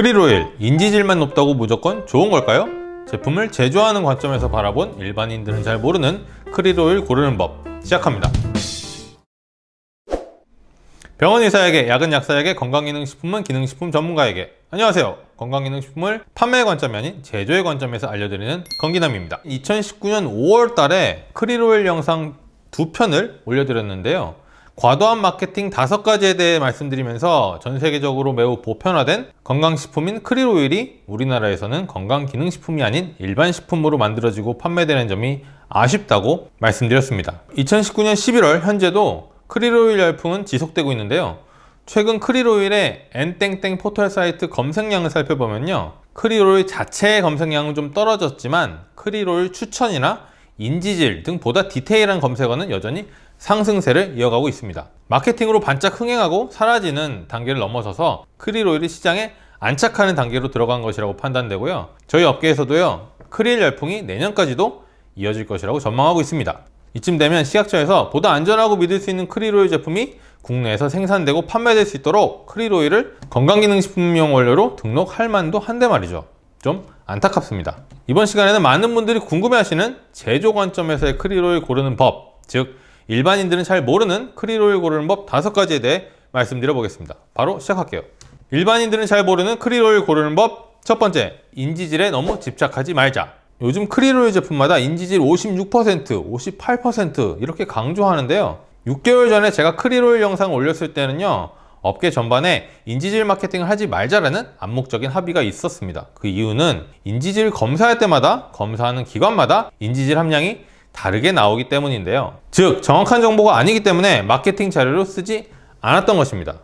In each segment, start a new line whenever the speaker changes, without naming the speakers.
아크릴오일, 인지질만 높다고 무조건 좋은 걸까요? 제품을 제조하는 관점에서 바라본 일반인들은 잘 모르는 크릴오일 고르는 법 시작합니다. 병원 의사에게, 약은 약사에게, 건강기능식품은 기능식품 전문가에게 안녕하세요 건강기능식품을 판매 의 관점이 아닌 제조의 관점에서 알려드리는 건기남입니다 2019년 5월 달에 크릴오일 영상 두 편을 올려드렸는데요 과도한 마케팅 다섯 가지에 대해 말씀드리면서 전 세계적으로 매우 보편화된 건강식품인 크릴오일이 우리나라에서는 건강기능식품이 아닌 일반식품으로 만들어지고 판매되는 점이 아쉽다고 말씀드렸습니다. 2019년 11월 현재도 크릴오일 열풍은 지속되고 있는데요. 최근 크릴오일의 n땡땡 포털 사이트 검색량을 살펴보면요. 크릴오일 자체의 검색량은 좀 떨어졌지만 크릴오일 추천이나 인지질 등 보다 디테일한 검색어는 여전히 상승세를 이어가고 있습니다. 마케팅으로 반짝 흥행하고 사라지는 단계를 넘어서서 크릴 오일이 시장에 안착하는 단계로 들어간 것이라고 판단되고요. 저희 업계에서도요. 크릴 열풍이 내년까지도 이어질 것이라고 전망하고 있습니다. 이쯤 되면 시각처에서 보다 안전하고 믿을 수 있는 크릴 오일 제품이 국내에서 생산되고 판매될 수 있도록 크릴 오일을 건강기능식품용 원료로 등록할 만도 한데 말이죠. 좀 안타깝습니다. 이번 시간에는 많은 분들이 궁금해하시는 제조 관점에서의 크릴 오일 고르는 법, 즉 일반인들은 잘 모르는 크릴 오일 고르는 법 다섯 가지에 대해 말씀드려 보겠습니다. 바로 시작할게요. 일반인들은 잘 모르는 크릴 오일 고르는 법 첫 번째, 인지질에 너무 집착하지 말자. 요즘 크릴 오일 제품마다 인지질 56%, 58% 이렇게 강조하는데요. 6개월 전에 제가 크릴 오일 영상 올렸을 때는요. 업계 전반에 인지질 마케팅을 하지 말자라는 암묵적인 합의가 있었습니다. 그 이유는 인지질 검사할 때마다 검사하는 기관마다 인지질 함량이 다르게 나오기 때문인데요. 즉 정확한 정보가 아니기 때문에 마케팅 자료로 쓰지 않았던 것입니다.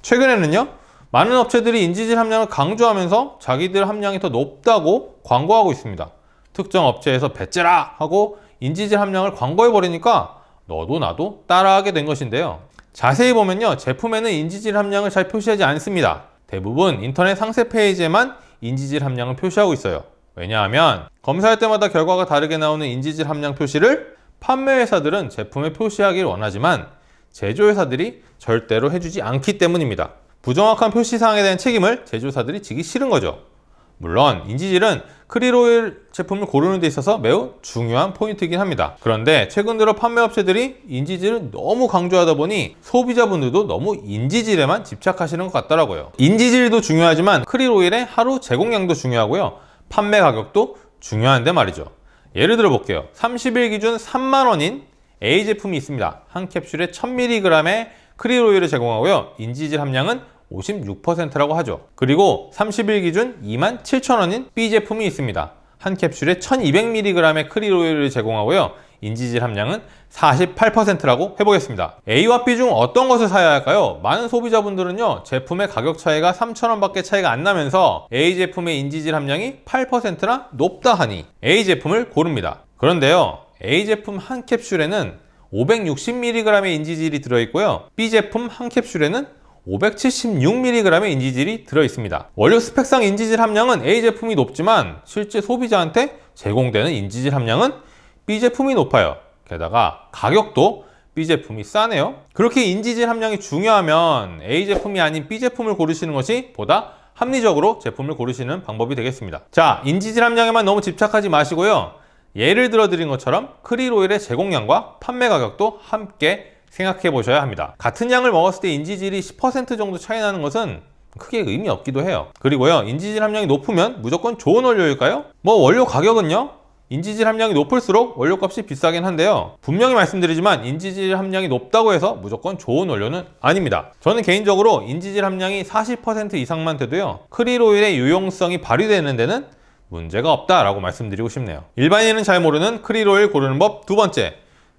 최근에는요. 많은 업체들이 인지질 함량을 강조하면서 자기들 함량이 더 높다고 광고하고 있습니다. 특정 업체에서 배째라 하고 인지질 함량을 광고해버리니까 너도 나도 따라하게 된 것인데요. 자세히 보면요. 제품에는 인지질 함량을 잘 표시하지 않습니다. 대부분 인터넷 상세 페이지에만 인지질 함량을 표시하고 있어요. 왜냐하면 검사할 때마다 결과가 다르게 나오는 인지질 함량 표시를 판매회사들은 제품에 표시하길 원하지만 제조회사들이 절대로 해주지 않기 때문입니다. 부정확한 표시사항에 대한 책임을 제조사들이 지기 싫은 거죠. 물론 인지질은 크릴오일 제품을 고르는 데 있어서 매우 중요한 포인트이긴 합니다. 그런데 최근 들어 판매업체들이 인지질을 너무 강조하다 보니 소비자분들도 너무 인지질에만 집착하시는 것 같더라고요. 인지질도 중요하지만 크릴오일의 하루 제공량도 중요하고요. 판매 가격도 중요한데 말이죠. 예를 들어 볼게요. 30일 기준 3만원인 A 제품이 있습니다. 한 캡슐에 1000mg의 크릴 오일을 제공하고요. 인지질 함량은 56%라고 하죠. 그리고 30일 기준 27,000원인 B 제품이 있습니다. 한 캡슐에 1200mg의 크릴 오일을 제공하고요. 인지질 함량은 48%라고 해보겠습니다. A와 B 중 어떤 것을 사야 할까요? 많은 소비자분들은요 제품의 가격 차이가 3,000원 밖에 차이가 안 나면서 A 제품의 인지질 함량이 8%나 높다 하니 A 제품을 고릅니다. 그런데요 A 제품 한 캡슐에는 560mg의 인지질이 들어있고요 B 제품 한 캡슐에는 576mg의 인지질이 들어있습니다. 원료 스펙상 인지질 함량은 A 제품이 높지만 실제 소비자한테 제공되는 인지질 함량은 B 제품이 높아요. 게다가 가격도 B 제품이 싸네요. 그렇게 인지질 함량이 중요하면 A 제품이 아닌 B 제품을 고르시는 것이 보다 합리적으로 제품을 고르시는 방법이 되겠습니다. 자, 인지질 함량에만 너무 집착하지 마시고요. 예를 들어 드린 것처럼 크릴 오일의 제공량과 판매 가격도 함께 생각해 보셔야 합니다. 같은 양을 먹었을 때 인지질이 10% 정도 차이 나는 것은 크게 의미 없기도 해요. 그리고요, 인지질 함량이 높으면 무조건 좋은 원료일까요? 뭐 원료 가격은요? 인지질 함량이 높을수록 원료값이 비싸긴 한데요 분명히 말씀드리지만 인지질 함량이 높다고 해서 무조건 좋은 원료는 아닙니다 저는 개인적으로 인지질 함량이 40% 이상만 돼도요 크릴오일의 유용성이 발휘되는 데는 문제가 없다라고 말씀드리고 싶네요 일반인은 잘 모르는 크릴오일 고르는 법 두 번째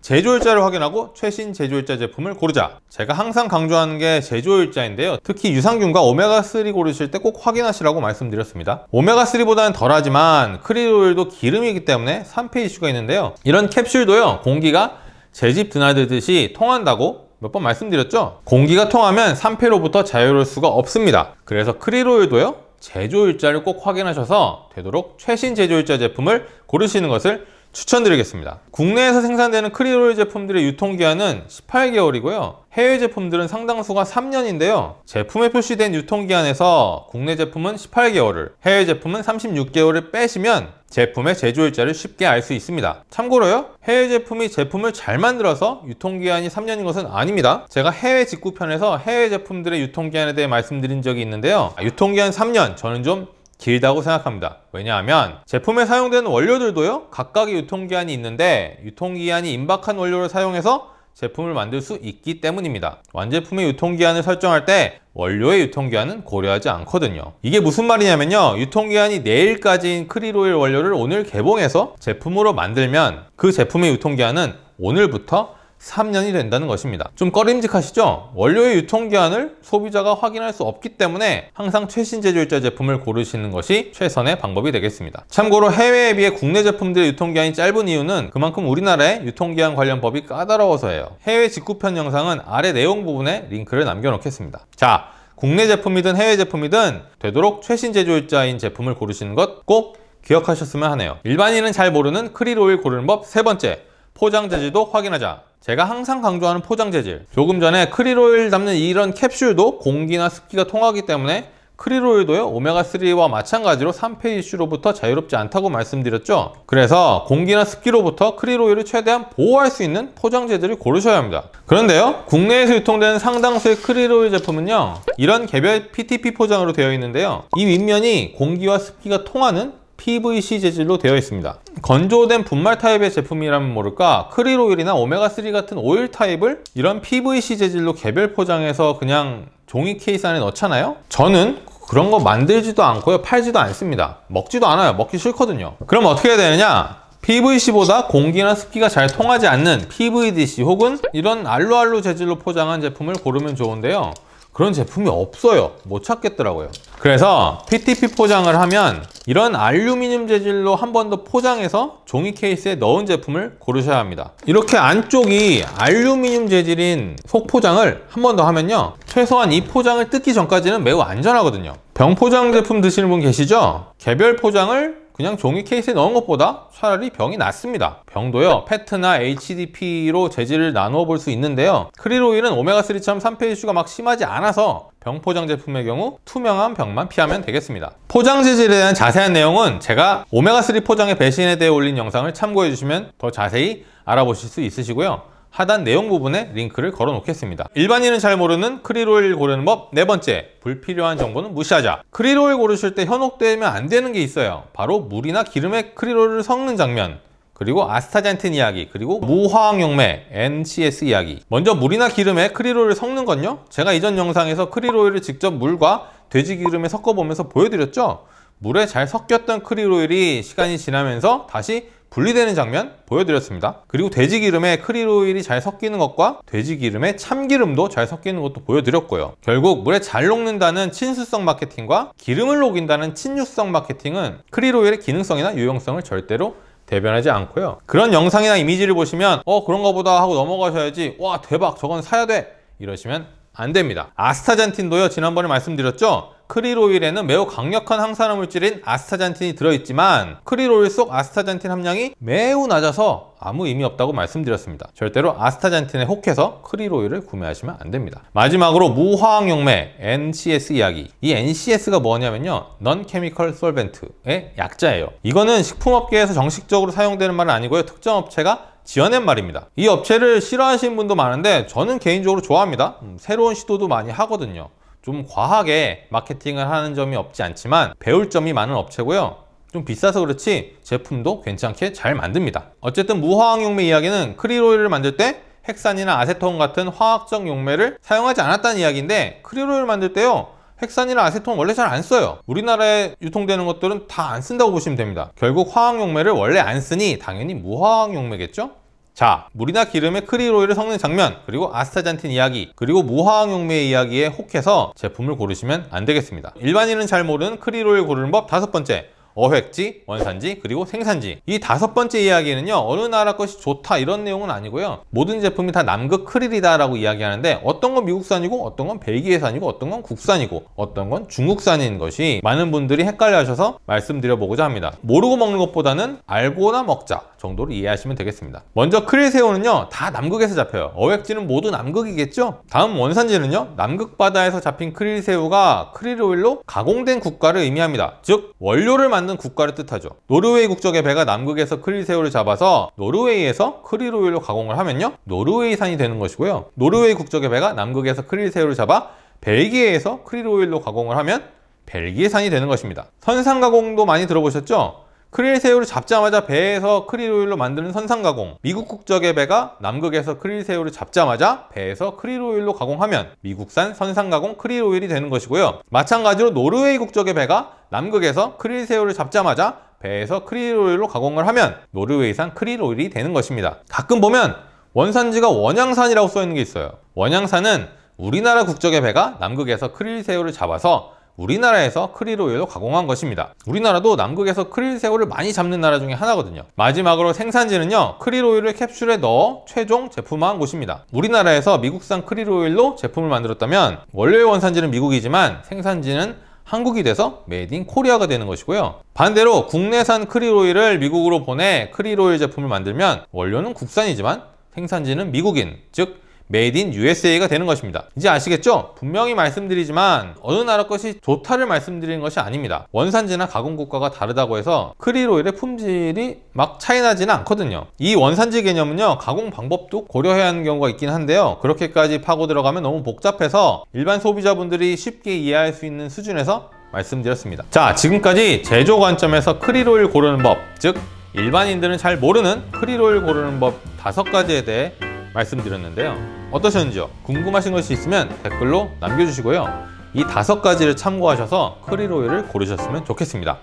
제조일자를 확인하고 최신 제조일자 제품을 고르자 제가 항상 강조하는 게 제조일자인데요 특히 유산균과 오메가3 고르실 때 꼭 확인하시라고 말씀드렸습니다 오메가3보다는 덜하지만 크릴오일도 기름이기 때문에 산패 이슈가 있는데요 이런 캡슐도요 공기가 제집 드나들듯이 통한다고 몇 번 말씀드렸죠 공기가 통하면 산패로부터 자유로울 수가 없습니다 그래서 크릴오일도요 제조일자를 꼭 확인하셔서 되도록 최신 제조일자 제품을 고르시는 것을 추천드리겠습니다. 국내에서 생산되는 크릴오일 제품들의 유통기한은 18개월이고요. 해외 제품들은 상당수가 3년인데요. 제품에 표시된 유통기한에서 국내 제품은 18개월을, 해외 제품은 36개월을 빼시면 제품의 제조일자를 쉽게 알 수 있습니다. 참고로요, 해외 제품이 제품을 잘 만들어서 유통기한이 3년인 것은 아닙니다. 제가 해외 직구편에서 해외 제품들의 유통기한에 대해 말씀드린 적이 있는데요. 아, 유통기한 3년, 저는 좀 길다고 생각합니다. 왜냐하면 제품에 사용되는 원료들도요 각각의 유통기한이 있는데 유통기한이 임박한 원료를 사용해서 제품을 만들 수 있기 때문입니다. 완제품의 유통기한을 설정할 때 원료의 유통기한은 고려하지 않거든요. 이게 무슨 말이냐면요. 유통기한이 내일까지인 크릴오일 원료를 오늘 개봉해서 제품으로 만들면 그 제품의 유통기한은 오늘부터 3년이 된다는 것입니다. 좀 꺼림직하시죠? 원료의 유통기한을 소비자가 확인할 수 없기 때문에 항상 최신 제조일자 제품을 고르시는 것이 최선의 방법이 되겠습니다. 참고로 해외에 비해 국내 제품들의 유통기한이 짧은 이유는 그만큼 우리나라의 유통기한 관련 법이 까다로워서예요. 해외 직구편 영상은 아래 내용 부분에 링크를 남겨놓겠습니다. 자, 국내 제품이든 해외 제품이든 되도록 최신 제조일자인 제품을 고르시는 것 꼭 기억하셨으면 하네요. 일반인은 잘 모르는 크릴 오일 고르는 법 세 번째, 포장 재질도 확인하자. 제가 항상 강조하는 포장 재질 조금 전에 크릴오일 담는 이런 캡슐도 공기나 습기가 통하기 때문에 크릴오일도요 오메가3와 마찬가지로 산패 이슈로부터 자유롭지 않다고 말씀드렸죠 그래서 공기나 습기로부터 크릴오일을 최대한 보호할 수 있는 포장 재질을 고르셔야 합니다 그런데요 국내에서 유통되는 상당수의 크릴오일 제품은요 이런 개별 PTP 포장으로 되어 있는데요 이 윗면이 공기와 습기가 통하는 PVC 재질로 되어 있습니다. 건조된 분말 타입의 제품이라면 모를까 크릴 오일이나 오메가3 같은 오일 타입을 이런 PVC 재질로 개별 포장해서 그냥 종이 케이스 안에 넣잖아요? 저는 그런 거 만들지도 않고요 팔지도 않습니다 먹지도 않아요 먹기 싫거든요 그럼 어떻게 해야 되느냐 PVC보다 공기나 습기가 잘 통하지 않는 PVDC 혹은 이런 알로알로 재질로 포장한 제품을 고르면 좋은데요 그런 제품이 없어요 못 찾겠더라고요 그래서 PTP 포장을 하면 이런 알루미늄 재질로 한 번 더 포장해서 종이 케이스에 넣은 제품을 고르셔야 합니다 이렇게 안쪽이 알루미늄 재질인 속포장을 한 번 더 하면요 최소한 이 포장을 뜯기 전까지는 매우 안전하거든요 병포장 제품 드시는 분 계시죠? 개별 포장을 그냥 종이 케이스에 넣은 것보다 차라리 병이 낫습니다. 병도요 페트나 e HDP로 e 재질을 나누어 볼 수 있는데요. 크릴오일은 오메가3처럼 산페이슈가 막 심하지 않아서 병포장 제품의 경우 투명한 병만 피하면 되겠습니다. 포장 재질에 대한 자세한 내용은 제가 오메가3 포장의 배신에 대해 올린 영상을 참고해 주시면 더 자세히 알아보실 수 있으시고요. 하단 내용 부분에 링크를 걸어 놓겠습니다. 일반인은 잘 모르는 크릴 오일 고르는 법 네 번째, 불필요한 정보는 무시하자. 크릴 오일 고르실 때 현혹되면 안 되는 게 있어요. 바로 물이나 기름에 크릴 오일을 섞는 장면. 그리고 아스타잔틴 이야기, 그리고 무화학용매 NCS 이야기. 먼저 물이나 기름에 크릴오일을 섞는 건요. 제가 이전 영상에서 크릴오일을 직접 물과 돼지기름에 섞어보면서 보여드렸죠. 물에 잘 섞였던 크릴오일이 시간이 지나면서 다시 분리되는 장면 보여드렸습니다. 그리고 돼지 기름에 크릴 오일이 잘 섞이는 것과 돼지 기름에 참기름도 잘 섞이는 것도 보여드렸고요. 결국 물에 잘 녹는다는 친수성 마케팅과 기름을 녹인다는 친유성 마케팅은 크릴 오일의 기능성이나 유용성을 절대로 대변하지 않고요. 그런 영상이나 이미지를 보시면 어 그런가 보다 하고 넘어가셔야지 와 대박 저건 사야 돼 이러시면 안 됩니다. 아스타잔틴도요 지난번에 말씀드렸죠? 크릴 오일에는 매우 강력한 항산화 물질인 아스타잔틴이 들어있지만 크릴 오일 속 아스타잔틴 함량이 매우 낮아서 아무 의미 없다고 말씀드렸습니다. 절대로 아스타잔틴에 혹해서 크릴 오일을 구매하시면 안 됩니다. 마지막으로 무화학용매 NCS 이야기. 이 NCS가 뭐냐면요. Non Chemical Solvent의 약자예요. 이거는 식품업계에서 정식적으로 사용되는 말은 아니고요. 특정 업체가 지어낸 말입니다 이 업체를 싫어하시는 분도 많은데 저는 개인적으로 좋아합니다 음, 새로운 시도도 많이 하거든요 좀 과하게 마케팅을 하는 점이 없지 않지만 배울 점이 많은 업체고요. 좀 비싸서 그렇지 제품도 괜찮게 잘 만듭니다. 어쨌든 무화학 용매 이야기는 크릴오일을 만들 때핵산이나 아세톤 같은 화학적 용매를 사용하지 않았다는 이야기인데 크릴오일 만들 때요 핵산이나 아세톤 원래 잘 안 써요 우리나라에 유통되는 것들은 다 안 쓴다고 보시면 됩니다 결국 화학 용매를 원래 안 쓰니 당연히 무화학 용매겠죠? 자, 물이나 기름에 크릴 오일을 섞는 장면, 그리고 아스타잔틴 이야기, 그리고 무화학 용매 이야기에 혹해서 제품을 고르시면 안 되겠습니다. 일반인은 잘 모르는 크릴 오일 고르는 법 다섯 번째, 어획지, 원산지, 그리고 생산지 이 다섯 번째 이야기는요 어느 나라 것이 좋다 이런 내용은 아니고요 모든 제품이 다 남극 크릴이다 라고 이야기하는데 어떤 건 미국산이고 어떤 건 벨기에산이고 어떤 건 국산이고 어떤 건 중국산인 것이 많은 분들이 헷갈려 하셔서 말씀드려보고자 합니다 모르고 먹는 것보다는 알고나 먹자 정도로 이해하시면 되겠습니다 먼저 크릴 새우는요 다 남극에서 잡혀요 어획지는 모두 남극이겠죠 다음 원산지는요 남극 바다에서 잡힌 크릴 새우가 크릴 오일로 가공된 국가를 의미합니다 즉 원료를 만 않는 국가를 뜻하죠. 노르웨이 국적의 배가 남극에서 크릴새우를 잡아서 노르웨이에서 크릴오일로 가공을 하면요. 노르웨이산이 되는 것이고요. 노르웨이 국적의 배가 남극에서 크릴새우를 잡아 벨기에에서 크릴오일로 가공을 하면 벨기에산이 되는 것입니다. 선상 가공도 많이 들어보셨죠? 크릴 새우를 잡자마자 배에서 크릴 오일로 만드는 선상 가공 미국 국적의 배가 남극에서 크릴 새우를 잡자마자 배에서 크릴 오일로 가공하면 미국산 선상 가공 크릴 오일이 되는 것이고요 마찬가지로 노르웨이 국적의 배가 남극에서 크릴 새우를 잡자마자 배에서 크릴 오일로 가공을 하면 노르웨이산 크릴 오일이 되는 것입니다 가끔 보면 원산지가 원양산이라고 써 있는 게 있어요 원양산은 우리나라 국적의 배가 남극에서 크릴 새우를 잡아서 우리나라에서 크릴 오일로 가공한 것입니다. 우리나라도 남극에서 크릴 새우를 많이 잡는 나라 중에 하나거든요. 마지막으로 생산지는요. 크릴 오일을 캡슐에 넣어 최종 제품화한 곳입니다. 우리나라에서 미국산 크릴 오일로 제품을 만들었다면 원료의 원산지는 미국이지만 생산지는 한국이 돼서 메이드 인 코리아가 되는 것이고요. 반대로 국내산 크릴 오일을 미국으로 보내 크릴 오일 제품을 만들면 원료는 국산이지만 생산지는 미국인, 즉 메이드 인 USA가 되는 것입니다. 이제 아시겠죠? 분명히 말씀드리지만 어느 나라 것이 좋다를 말씀드리는 것이 아닙니다. 원산지나 가공 국가가 다르다고 해서 크릴 오일의 품질이 막 차이나지는 않거든요. 이 원산지 개념은요. 가공 방법도 고려해야 하는 경우가 있긴 한데요. 그렇게까지 파고 들어가면 너무 복잡해서 일반 소비자분들이 쉽게 이해할 수 있는 수준에서 말씀드렸습니다. 자, 지금까지 제조 관점에서 크릴 오일 고르는 법, 즉 일반인들은 잘 모르는 크릴 오일 고르는 법 다섯 가지에 대해 말씀드렸는데요. 어떠셨는지요? 궁금하신 것이 있으면 댓글로 남겨주시고요. 이 다섯 가지를 참고하셔서 크릴 오일을 고르셨으면 좋겠습니다.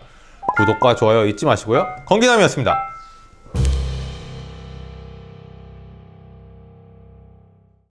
구독과 좋아요 잊지 마시고요. 건기남이었습니다.